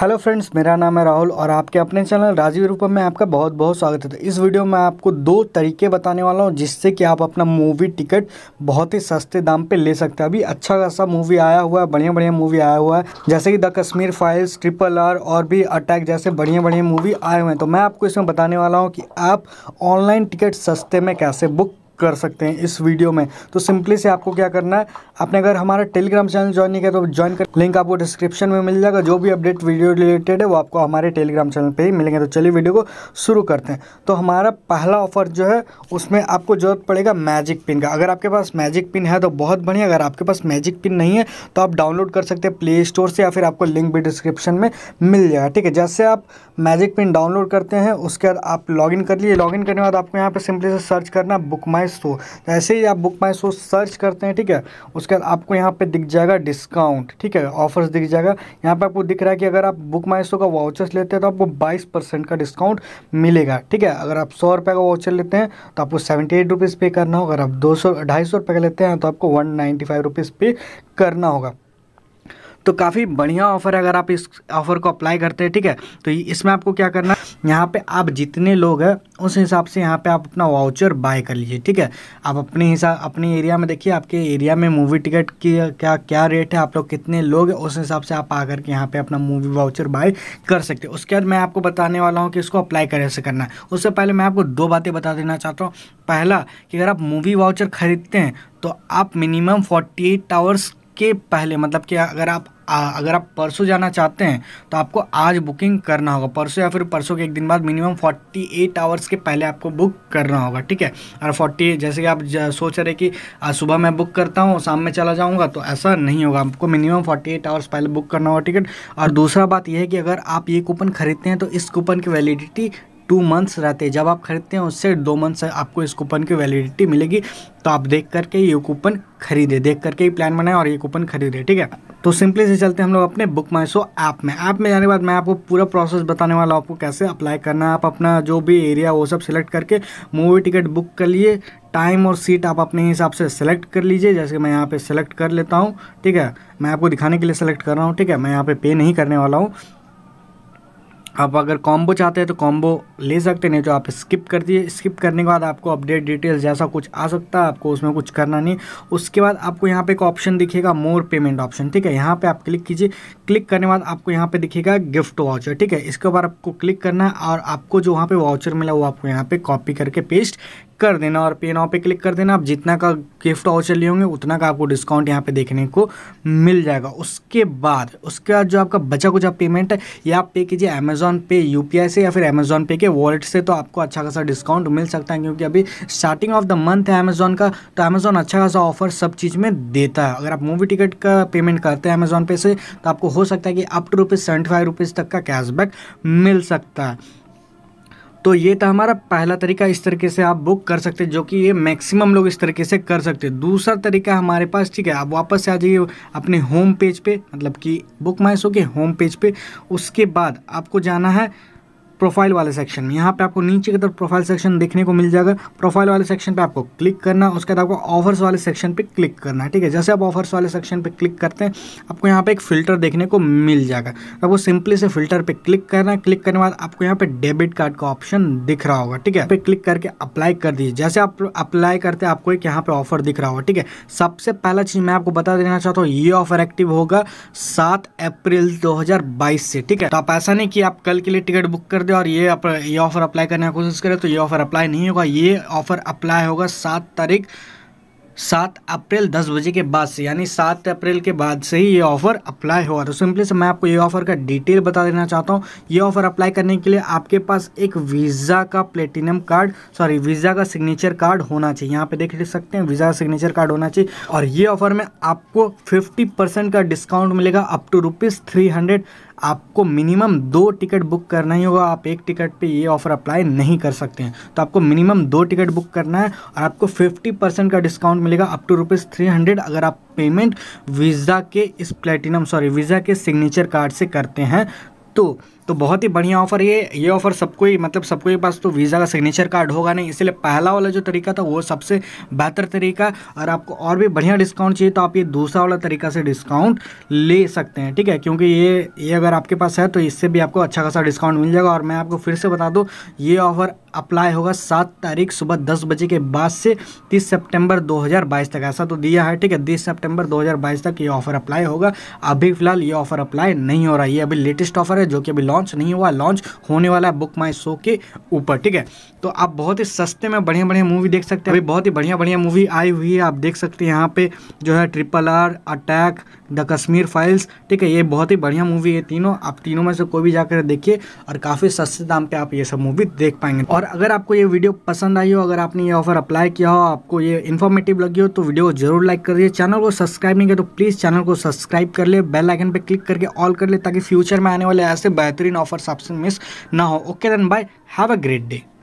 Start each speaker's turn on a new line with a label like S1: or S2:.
S1: hello friends मेरा नाम है राहुल और आपके अपने चैनल राजीव रूपम में आपका बहुत बहुत स्वागत है तो इस वीडियो में आपको दो तरीके बताने वाला हूँ जिससे कि आप अपना मूवी टिकट बहुत ही सस्ते दाम पे ले सकते हैं अभी अच्छा खासा मूवी आया हुआ है बढ़िया बढ़िया मूवी आया हुआ है जैसे कि the Kashmir files triple R और भी अटैक जैसे बढ़िया बढ़िया मूवी आए हुए हैं तो मैं आपको इसमें बताने वाला हूँ कि आप ऑनलाइन टिकट सस्ते में कैसे बुक कर सकते हैं इस वीडियो में तो सिंपली से आपको क्या करना है आपने अगर हमारा टेलीग्राम चैनल ज्वाइन नहीं किया तो ज्वाइन कर लिंक आपको डिस्क्रिप्शन में मिल जाएगा जो भी अपडेट वीडियो रिलेटेड है वो आपको हमारे टेलीग्राम चैनल पर ही मिलेंगे तो चलिए वीडियो को शुरू करते हैं तो हमारा पहला ऑफर जो है उसमें आपको ज़रूरत पड़ेगा मैजिक पिन का अगर आपके पास मैजिक पिन है तो बहुत बढ़िया अगर आपके पास मैजिक पिन नहीं है तो आप डाउनलोड कर सकते हैं प्ले स्टोर से या फिर आपको लिंक भी डिस्क्रिप्शन में मिल जाएगा ठीक है जैसे आप मैजिक पिन डाउनलोड करते हैं उसके बाद आप लॉग कर लिए लॉग करने के बाद आपको यहाँ पर सिंपली से सर्च करना बुक माई माई शो तो ऐसे ही आप बुक माई शो सर्च करते हैं ठीक है उसके बाद आपको यहाँ पे दिख जाएगा डिस्काउंट ठीक है ऑफर्स दिख जाएगा यहाँ पे आपको दिख रहा है कि अगर आप बुक माई शो का वाउचर्स लेते हैं तो आपको बाईस परसेंट का डिस्काउंट मिलेगा ठीक है अगर आप सौ रुपये का वाउचर लेते हैं तो आपको सेवेंटी एट रुपीज़ पे करना होगा अगर आप दो सौ ढाई सौ रुपये का लेते हैं तो आपको वन नाइन्टी फाइव रुपीज़ पे करना होगा तो काफ़ी बढ़िया ऑफर है अगर आप इस ऑफर को अप्लाई करते हैं ठीक है तो इसमें आपको क्या करना है यहाँ पर आप जितने लोग हैं उस हिसाब से यहाँ पर आप अपना वाउचर बाय कर लीजिए ठीक है आप अपने हिसाब अपने एरिया में देखिए आपके एरिया में मूवी टिकट की क्या क्या रेट है आप लोग कितने लोग हैं उस हिसाब से आप आकर के यहाँ पर अपना मूवी वाउचर बाय कर सकते उसके बाद मैं आपको बताने वाला हूँ कि इसको अप्लाई कैसे करना है उससे पहले मैं आपको दो बातें बता देना चाहता हूँ पहला कि अगर आप मूवी वाउचर खरीदते हैं तो आप मिनिमम 48 आवर्स के पहले मतलब कि अगर आप अगर आप परसों जाना चाहते हैं तो आपको आज बुकिंग करना होगा परसों या फिर परसों के एक दिन बाद मिनिमम 48 आवर्स के पहले आपको बुक करना होगा ठीक है और 48 जैसे कि आप सोच रहे कि सुबह मैं बुक करता हूँ शाम में चला जाऊँगा तो ऐसा नहीं होगा आपको मिनिमम 48 आवर्स पहले बुक करना होगा टिकट और दूसरा बात यह है कि अगर आप ये कूपन खरीदते हैं तो इस कूपन की वैलिडिटी टू मंथ्स रहते हैं जब आप खरीदते हैं उससे दो मंथ्स आपको इस कूपन की वैलिडिटी मिलेगी तो आप देख करके ये कूपन खरीदे देख करके ही प्लान बनाए और ये कूपन खरीदे ठीक है तो सिंपली से चलते हैं हम लोग अपने बुक माई शो ऐप में ऐप में जाने के बाद मैं आपको पूरा प्रोसेस बताने वाला हूँ आपको कैसे अप्लाई करना है आप अपना जो भी एरिया वो सब सिलेक्ट करके मूवी टिकट बुक कर लिए टाइम और सीट आप अपने हिसाब से सेलेक्ट कर लीजिए जैसे मैं यहाँ पे सेलेक्ट कर लेता हूँ ठीक है मैं आपको दिखाने के लिए सेलेक्ट कर रहा हूँ ठीक है मैं यहाँ पे पे नहीं करने वाला हूँ आप अगर कॉम्बो चाहते हैं तो कॉम्बो ले सकते नहीं तो आप स्किप कर दिए स्किप करने के बाद आपको अपडेट डिटेल्स जैसा कुछ आ सकता है आपको उसमें कुछ करना नहीं उसके बाद आपको यहाँ पे एक ऑप्शन दिखेगा मोर पेमेंट ऑप्शन ठीक है यहाँ पे आप क्लिक कीजिए क्लिक करने बाद आपको यहाँ पे दिखेगा गिफ्ट वाउचर ठीक है इसके बाद आपको क्लिक करना है और आपको जो वहाँ पे वाउचर मिला वो आपको यहाँ पे कॉपी करके पेस्ट कर देना और पे नाव पे क्लिक कर देना आप जितना का गिफ्ट वाउचर लिए होंगे उतना का आपको डिस्काउंट यहाँ पे देखने को मिल जाएगा उसके बाद उसके बाद जो आपका बचा कुछ पेमेंट है या आप पे कीजिए अमेजोन पे यू से या फिर अमेजोन पे के वॉलेट से तो आपको अच्छा खासा डिस्काउंट मिल सकता है क्योंकि अभी स्टार्टिंग ऑफ द मंथ है अमेजोन का तो अमेजोन अच्छा खासा ऑफर सब चीज़ में देता है अगर आप मूवी टिकट का पेमेंट करते हैं अमेजोन पे से तो आपको हो सकता है कि up to rupees seventy five rupees तक का कैशबैक मिल सकता है तो ये था हमारा पहला तरीका इस तरीके से आप बुक कर सकते हैं जो कि ये मैक्सिमम लोग इस तरीके से कर सकते हैं दूसरा तरीका हमारे पास ठीक है आप वापस से आ जाइए अपने होम पेज पे मतलब कि बुक माई शो के होम पेज पे उसके बाद आपको जाना है प्रोफाइल वाले सेक्शन में यहाँ पे आपको नीचे की तरफ प्रोफाइल सेक्शन देखने को मिल जाएगा प्रोफाइल वाले सेक्शन पे आपको क्लिक करना उसके बाद आपको ऑफर्स वाले सेक्शन पे क्लिक करना है ठीक है जैसे आप ऑफर्स वाले सेक्शन पे क्लिक करते हैं आपको यहाँ पे एक फिल्टर देखने को मिल जाएगा आपको सिंपली से फिल्टर पर क्लिक करना है क्लिक करने के बाद आपको यहाँ पे डेबिट कार्ड का ऑप्शन दिख रहा होगा ठीक है पे क्लिक करके अप्लाई कर दीजिए जैसे आप अप्लाई करते हैं आपको एक यहाँ पे ऑफर दिख रहा होगा ठीक है सबसे पहला चीज़ मैं आपको बता देना चाहता हूँ ये ऑफर एक्टिव होगा सात अप्रैल दो से ठीक है तो आप ऐसा नहीं कि आप कल के लिए टिकट बुक कर दे और ये ये ऑफ़र अप्लाई करने की कोशिश करें तो ये ऑफ़र अप्लाई नहीं होगा ये ऑफ़र अप्लाई होगा सात तारीख सात अप्रैल दस बजे के बाद से यानी सात अप्रैल के बाद से ही ये ऑफ़र अप्लाई हुआ तो सिंपली से मैं आपको ये ऑफ़र का डिटेल बता देना चाहता हूँ ये ऑफ़र अप्लाई करने के लिए आपके पास एक वीज़ा का प्लेटिनम कार्ड सॉरी वीज़ा का सिग्नेचर कार्ड होना चाहिए यहाँ पे देख सकते हैं वीज़ा का सिग्नेचर कार्ड होना चाहिए और ये ऑफ़र में आपको फिफ्टी का डिस्काउंट मिलेगा अप टू रुपीज़ थ्री आपको मिनिमम दो टिकट बुक करना ही होगा आप एक टिकट पे ये ऑफ़र अप्लाई नहीं कर सकते हैं तो आपको मिनिमम दो टिकट बुक करना है और आपको 50 परसेंट का डिस्काउंट मिलेगा up to rupees three hundred अगर आप पेमेंट वीज़ा के इस प्लेटिनम सॉरी वीज़ा के सिग्नेचर कार्ड से करते हैं तो तो बहुत ही बढ़िया ऑफर ये ये ऑफर सबको ही मतलब सबको के पास तो वीज़ा का सिग्नेचर कार्ड होगा नहीं इसलिए पहला वाला जो तरीका था वो सबसे बेहतर तरीका और आपको और भी बढ़िया डिस्काउंट चाहिए तो आप ये दूसरा वाला तरीका से डिस्काउंट ले सकते हैं ठीक है क्योंकि ये ये अगर आपके पास है तो इससे भी आपको अच्छा खासा डिस्काउंट मिल जाएगा और मैं आपको फिर से बता दूँ ये ऑफर अप्लाई होगा सात तारीख सुबह दस बजे के बाद से तीस सेप्टेम्बर दो तक ऐसा तो दिया है ठीक है तीस सेप्टेम्बर दो तक ये ऑफर अप्लाई होगा अभी फिलहाल ये ऑफर अप्लाई नहीं हो रहा है ये अभी लेटेस्ट ऑफर है जो कि अभी लॉन्च नहीं हुआ लॉन्च होने वाला है बुक माई शो के ऊपर ठीक है तो आप बहुत ही सस्ते में बढ़िया बढ़िया मूवी देख सकते हैं अभी बहुत ही बढ़िया बढ़िया मूवी आई हुई है आप देख सकते हैं यहाँ पे जो है triple R attack the Kashmir files ठीक है ये बहुत ही बढ़िया मूवी है तीनों आप तीनों में से कोई भी जाकर देखिए और काफ़ी सस्ते दाम पे आप ये सब मूवी देख पाएंगे और अगर आपको ये वीडियो पसंद आई हो अगर आपने ये ऑफर अप्लाई किया हो आपको ये इन्फॉर्मेटिव लगी हो तो वीडियो को जरूर लाइक करिए चैनल को सब्सक्राइब नहीं किया तो प्लीज़ चैनल को सब्सक्राइब कर ले बेल आइकन पर क्लिक करके ऑल कर ले ताकि फ्यूचर में आने वाले ऐसे बेहतरीन बेहतरीन ऑफर्स आपसे मिस ना हो okay then bye have a great day